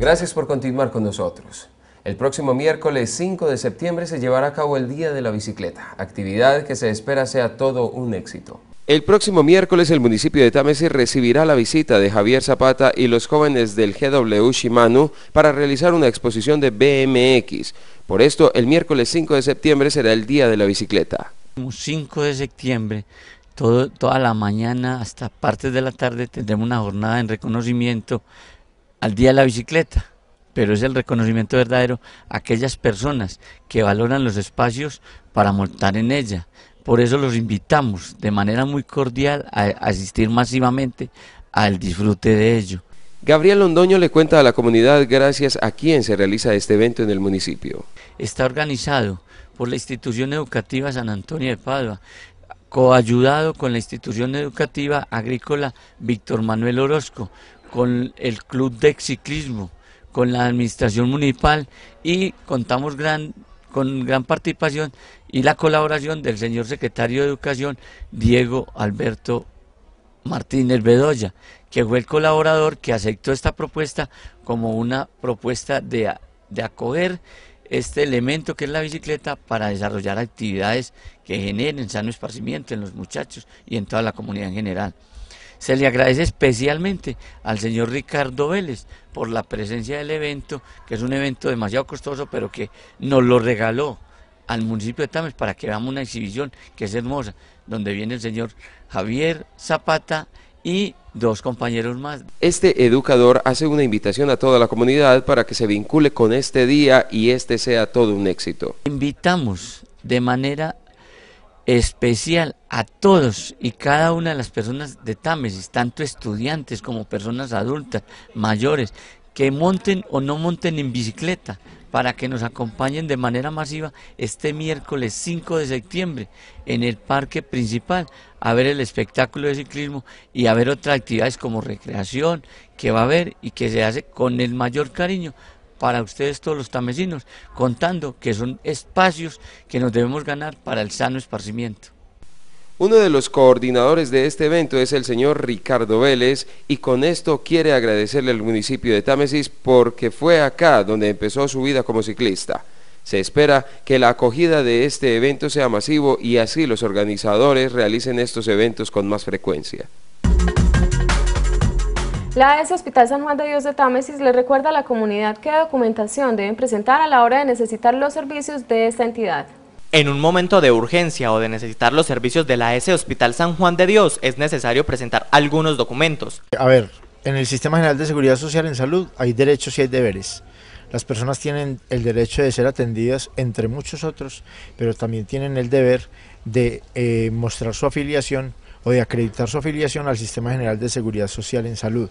Gracias por continuar con nosotros. El próximo miércoles 5 de septiembre se llevará a cabo el Día de la Bicicleta, actividad que se espera sea todo un éxito. El próximo miércoles el municipio de Támesis recibirá la visita de Javier Zapata y los jóvenes del GW Shimano para realizar una exposición de BMX. Por esto, el miércoles 5 de septiembre será el Día de la Bicicleta. 5 de septiembre, toda la mañana hasta partes de la tarde tendremos una jornada en reconocimiento al día de la bicicleta, pero es el reconocimiento verdadero a aquellas personas que valoran los espacios para montar en ella. Por eso los invitamos de manera muy cordial a asistir masivamente al disfrute de ello. Gabriel Londoño le cuenta a la comunidad gracias a quién se realiza este evento en el municipio. Está organizado por la institución educativa San Antonio de Padua, coayudado con la institución educativa agrícola Víctor Manuel Orozco, con el Club de Ciclismo, con la Administración Municipal y contamos con gran participación y la colaboración del señor Secretario de Educación, Diego Alberto Martínez Bedoya, que fue el colaborador que aceptó esta propuesta como una propuesta de, de acoger este elemento que es la bicicleta para desarrollar actividades que generen sano esparcimiento en los muchachos y en toda la comunidad en general. Se le agradece especialmente al señor Ricardo Vélez por la presencia del evento, que es un evento demasiado costoso, pero que nos lo regaló al municipio de Tames para que veamos una exhibición que es hermosa, donde viene el señor Javier Zapata y dos compañeros más. Este educador hace una invitación a toda la comunidad para que se vincule con este día y este sea todo un éxito. Invitamos de manera especial a todos y cada una de las personas de Támesis, tanto estudiantes como personas adultas, mayores, que monten o no monten en bicicleta, para que nos acompañen de manera masiva este miércoles 5 de septiembre en el parque principal a ver el espectáculo de ciclismo y a ver otras actividades como recreación que va a haber y que se hace con el mayor cariño para ustedes todos los tamesinos, contando que son espacios que nos debemos ganar para el sano esparcimiento. Uno de los coordinadores de este evento es el señor Ricardo Vélez y con esto quiere agradecerle al municipio de Támesis porque fue acá donde empezó su vida como ciclista. Se espera que la acogida de este evento sea masivo y así los organizadores realicen estos eventos con más frecuencia. La s Hospital San Juan de Dios de Támesis le recuerda a la comunidad qué documentación deben presentar a la hora de necesitar los servicios de esta entidad. En un momento de urgencia o de necesitar los servicios de la S Hospital San Juan de Dios es necesario presentar algunos documentos. A ver, en el Sistema General de Seguridad Social en Salud hay derechos y hay deberes. Las personas tienen el derecho de ser atendidas entre muchos otros, pero también tienen el deber de eh, mostrar su afiliación o de acreditar su afiliación al Sistema General de Seguridad Social en Salud.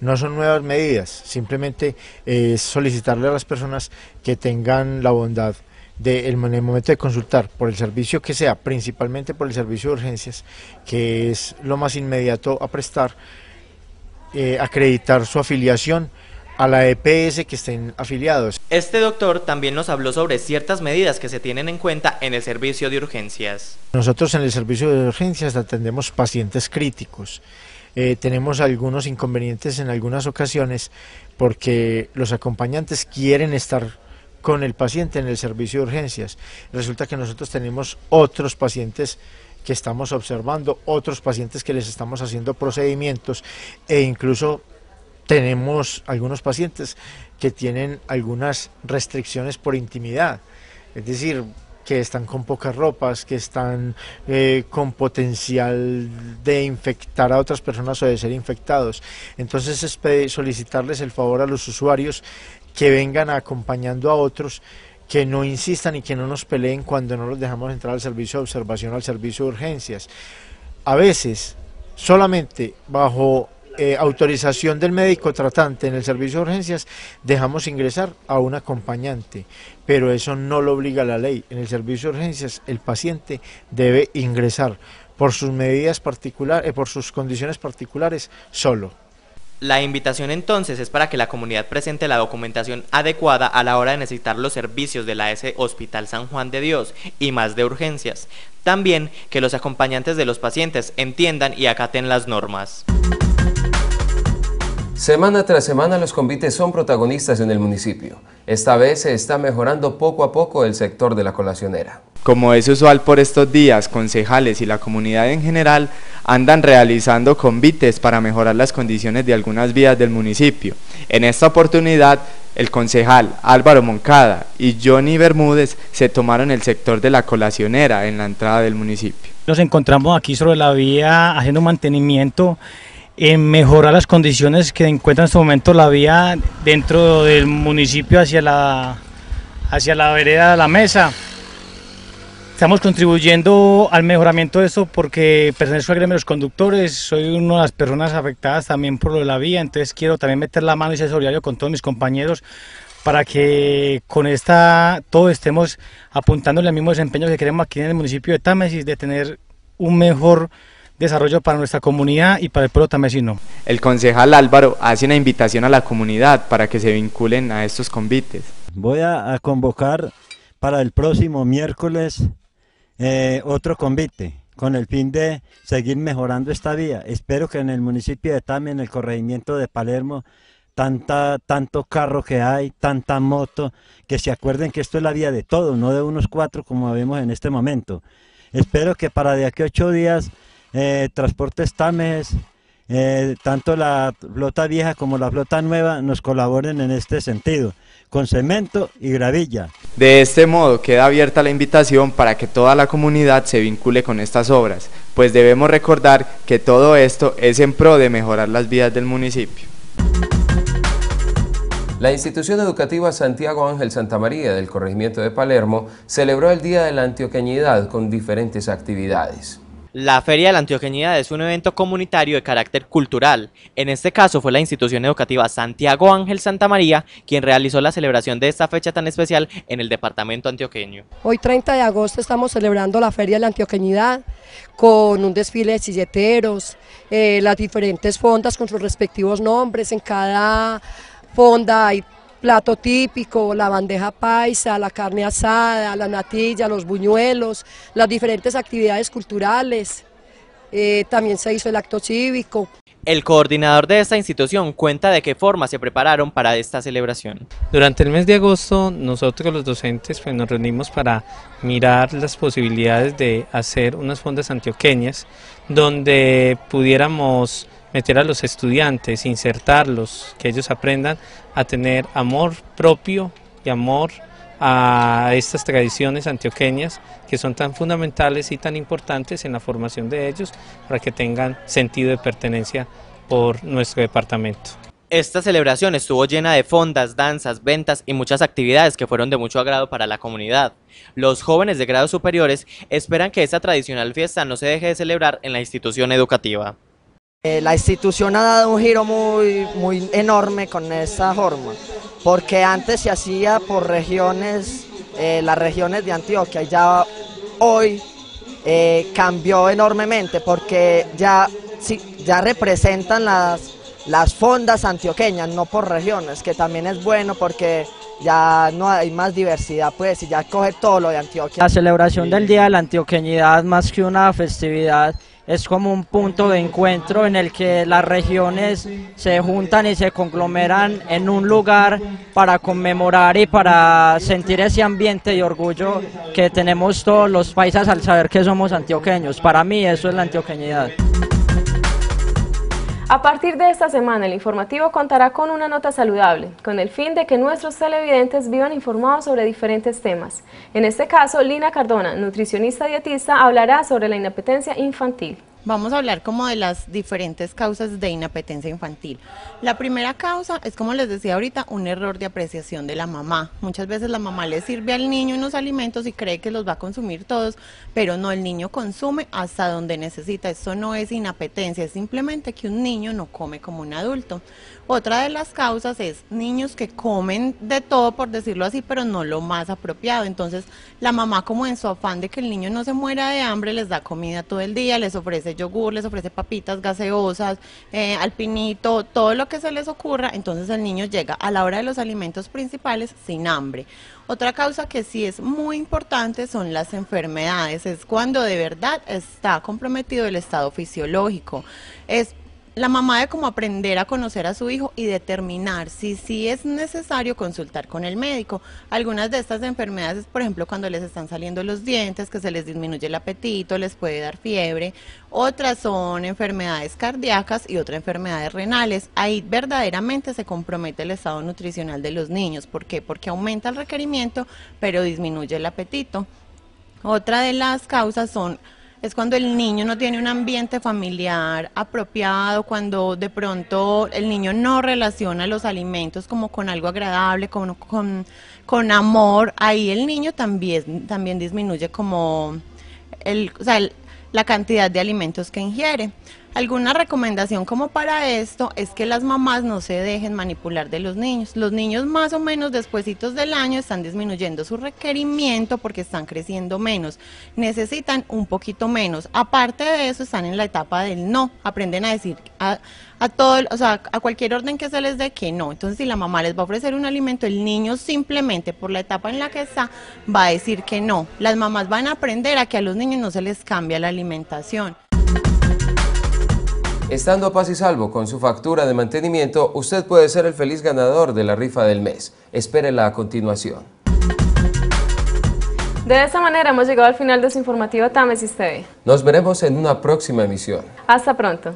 No son nuevas medidas, simplemente es eh, solicitarle a las personas que tengan la bondad de el momento de consultar por el servicio que sea, principalmente por el servicio de urgencias, que es lo más inmediato a prestar, eh, acreditar su afiliación a la EPS que estén afiliados. Este doctor también nos habló sobre ciertas medidas que se tienen en cuenta en el servicio de urgencias. Nosotros en el servicio de urgencias atendemos pacientes críticos. Eh, tenemos algunos inconvenientes en algunas ocasiones porque los acompañantes quieren estar con el paciente en el servicio de urgencias. Resulta que nosotros tenemos otros pacientes que estamos observando, otros pacientes que les estamos haciendo procedimientos e incluso tenemos algunos pacientes que tienen algunas restricciones por intimidad, es decir, que están con pocas ropas, que están eh, con potencial de infectar a otras personas o de ser infectados. Entonces es solicitarles el favor a los usuarios que vengan acompañando a otros que no insistan y que no nos peleen cuando no los dejamos entrar al servicio de observación, al servicio de urgencias. A veces, solamente bajo eh, autorización del médico tratante en el servicio de urgencias, dejamos ingresar a un acompañante, pero eso no lo obliga la ley. En el servicio de urgencias el paciente debe ingresar por sus medidas particulares, eh, por sus condiciones particulares solo. La invitación entonces es para que la comunidad presente la documentación adecuada a la hora de necesitar los servicios de la S Hospital San Juan de Dios y más de urgencias. También que los acompañantes de los pacientes entiendan y acaten las normas. Semana tras semana los convites son protagonistas en el municipio. Esta vez se está mejorando poco a poco el sector de la colacionera. Como es usual por estos días, concejales y la comunidad en general andan realizando convites para mejorar las condiciones de algunas vías del municipio. En esta oportunidad, el concejal Álvaro Moncada y Johnny Bermúdez se tomaron el sector de la colacionera en la entrada del municipio. Nos encontramos aquí sobre la vía haciendo mantenimiento en mejorar las condiciones que encuentra en este momento la vía dentro del municipio hacia la, hacia la vereda de la mesa. Estamos contribuyendo al mejoramiento de esto porque pertenezco al gremio de los conductores, soy una de las personas afectadas también por lo de la vía, entonces quiero también meter la mano y ser con todos mis compañeros para que con esta todos estemos apuntando al mismo desempeño que queremos aquí en el municipio de Támesis de tener un mejor desarrollo para nuestra comunidad y para el pueblo Tamecino. El concejal Álvaro hace una invitación a la comunidad para que se vinculen a estos convites. Voy a, convocar para el próximo miércoles eh, otro convite con el fin de seguir mejorando esta vía. Espero que en el municipio de Tame, en el corregimiento de Palermo, tanta, tanto carro que hay, tanta moto, que se acuerden que esto es la vía de todos, no de unos cuatro como vemos en este momento. Espero que para de aquí a ocho días eh, transportes Tames, eh, tanto la flota vieja como la flota nueva nos colaboren en este sentido, con cemento y gravilla. De este modo queda abierta la invitación para que toda la comunidad se vincule con estas obras, pues debemos recordar que todo esto es en pro de mejorar las vidas del municipio. La institución educativa Santiago Ángel Santa María del corregimiento de Palermo celebró el Día de la Antioqueñidad con diferentes actividades. La Feria de la Antioqueñidad es un evento comunitario de carácter cultural. En este caso fue la institución educativa Santiago Ángel Santa María quien realizó la celebración de esta fecha tan especial en el departamento antioqueño. Hoy 30 de agosto estamos celebrando la Feria de la Antioqueñidad con un desfile de silleteros, eh, las diferentes fondas con sus respectivos nombres, en cada fonda hay plato típico, la bandeja paisa, la carne asada, la natilla, los buñuelos, las diferentes actividades culturales. Eh, también se hizo el acto cívico. El coordinador de esta institución cuenta de qué forma se prepararon para esta celebración. Durante el mes de agosto nosotros los docentes pues, nos reunimos para mirar las posibilidades de hacer unas fondas antioqueñas donde pudiéramos meter a los estudiantes, insertarlos, que ellos aprendan a tener amor propio y amor a estas tradiciones antioqueñas que son tan fundamentales y tan importantes en la formación de ellos para que tengan sentido de pertenencia por nuestro departamento. Esta celebración estuvo llena de fondas, danzas, ventas y muchas actividades que fueron de mucho agrado para la comunidad. Los jóvenes de grados superiores esperan que esta tradicional fiesta no se deje de celebrar en la institución educativa. Eh, la institución ha dado un giro muy, muy enorme con esta forma, porque antes se hacía por regiones, eh, las regiones de Antioquia, ya hoy eh, cambió enormemente, porque ya, ya representan las, las fondas antioqueñas, no por regiones, que también es bueno porque ya no hay más diversidad, pues, y ya coge todo lo de Antioquia. La celebración del Día de la Antioqueñidad, más que una festividad, es como un punto de encuentro en el que las regiones se juntan y se conglomeran en un lugar para conmemorar y para sentir ese ambiente y orgullo que tenemos todos los paisas al saber que somos antioqueños. Para mí eso es la antioqueñidad. A partir de esta semana, el informativo contará con una nota saludable, con el fin de que nuestros televidentes vivan informados sobre diferentes temas. En este caso, Lina Cardona, nutricionista dietista, hablará sobre la inapetencia infantil vamos a hablar como de las diferentes causas de inapetencia infantil. La primera causa es, como les decía ahorita, un error de apreciación de la mamá. Muchas veces la mamá le sirve al niño unos alimentos y cree que los va a consumir todos, pero no, el niño consume hasta donde necesita. Esto no es inapetencia, es simplemente que un niño no come como un adulto. Otra de las causas es niños que comen de todo, por decirlo así, pero no lo más apropiado. Entonces, la mamá como en su afán de que el niño no se muera de hambre, les da comida todo el día, les ofrece yogur, les ofrece papitas gaseosas, eh, alpinito, todo lo que se les ocurra. Entonces, el niño llega a la hora de los alimentos principales sin hambre. Otra causa que sí es muy importante son las enfermedades. Es cuando de verdad está comprometido el estado fisiológico. Es la mamá debe como aprender a conocer a su hijo y determinar si sí es necesario consultar con el médico. Algunas de estas enfermedades, por ejemplo, cuando les están saliendo los dientes, que se les disminuye el apetito, les puede dar fiebre. Otras son enfermedades cardíacas y otras enfermedades renales. Ahí verdaderamente se compromete el estado nutricional de los niños. ¿Por qué? Porque aumenta el requerimiento, pero disminuye el apetito. Otra de las causas son es cuando el niño no tiene un ambiente familiar apropiado, cuando de pronto el niño no relaciona los alimentos como con algo agradable, con, con, amor, ahí el niño también, también disminuye como el, o sea, la cantidad de alimentos que ingiere. Alguna recomendación como para esto es que las mamás no se dejen manipular de los niños. Los niños más o menos despuesitos del año están disminuyendo su requerimiento porque están creciendo menos, necesitan un poquito menos. Aparte de eso están en la etapa del no, aprenden a decir a, todo, o sea, a cualquier orden que se les dé que no. Entonces, si la mamá les va a ofrecer un alimento, el niño simplemente por la etapa en la que está va a decir que no. Las mamás van a aprender a que a los niños no se les cambia la alimentación. Estando a paz y salvo con su factura de mantenimiento, usted puede ser el feliz ganador de la rifa del mes. Espérela a continuación. De esta manera hemos llegado al final de su informativo TAMESIS TV. Nos veremos en una próxima emisión. Hasta pronto.